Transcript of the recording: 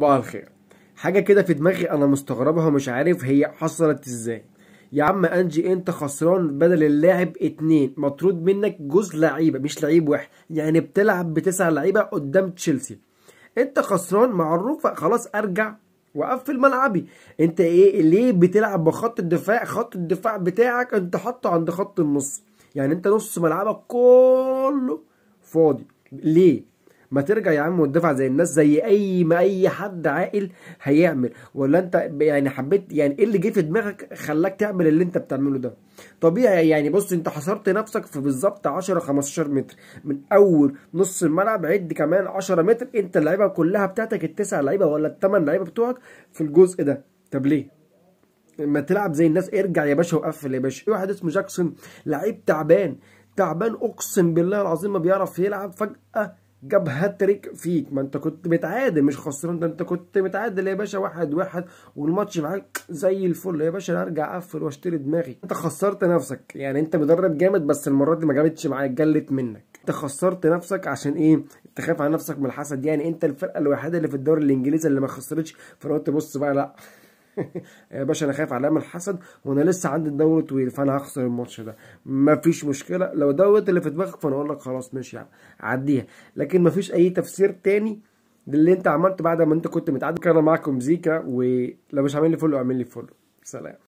صباح الخير حاجة كده في دماغي أنا مستغربها ومش عارف هي حصلت إزاي يا عم أنجي أنت خسران بدل اللاعب اتنين مطرود منك جوز لعيبة مش لعيب واحد يعني بتلعب بتسع لعيبة قدام تشيلسي أنت خسران معروفة خلاص أرجع وقفل ملعبي انت ايه ليه بتلعب بخط الدفاع خط الدفاع بتاعك انت حاطه عند خط النص يعني انت نص ملعبك كله فاضي ليه ما ترجع يا عم وتدفع زي الناس زي اي ما اي حد عاقل هيعمل ولا انت يعني حبيت يعني ايه اللي جه في دماغك خلاك تعمل اللي انت بتعمله ده طبيعي يعني بص انت حصرت نفسك في بالظبط 10 15 متر من اول نص الملعب عد كمان 10 متر انت اللعيبه كلها بتاعتك التسع لعيبه ولا الثمان لعيبه بتوعك في الجزء ده طب ليه لما تلعب زي الناس ارجع يا باشا وقفل يا باشا في واحد اسمه جاكسون لعيب تعبان تعبان اقسم بالله العظيم ما بيعرف يلعب فجاه جاب هاتريك فيك ما انت كنت متعادل مش خسران ده انت كنت متعادل يا باشا واحد واحد والماتش معاك زي الفل يا باشا انا ارجع اقفل واشتري دماغي انت خسرت نفسك يعني انت مدرب جامد بس المره دي ما جابتش معاك جلت منك انت خسرت نفسك عشان ايه تخاف على نفسك من الحسد يعني انت الفرقه الوحيده اللي في الدوري الانجليزي اللي ما خسرتش فقلت بص بقى لا يا باشا انا خايف على امل حسد وانا لسه عندي الدوري طويل فانا هخسر الماتش ده مفيش مشكله لو دوت اللي في دماغك فانا اقول لك خلاص ماشي يعني عديها لكن مفيش اي تفسير تاني للي انت عملته بعد ما انت كنت متعدي كان معاكم زيكا ولو مش عامل لي فولو اعمل لي فولو سلام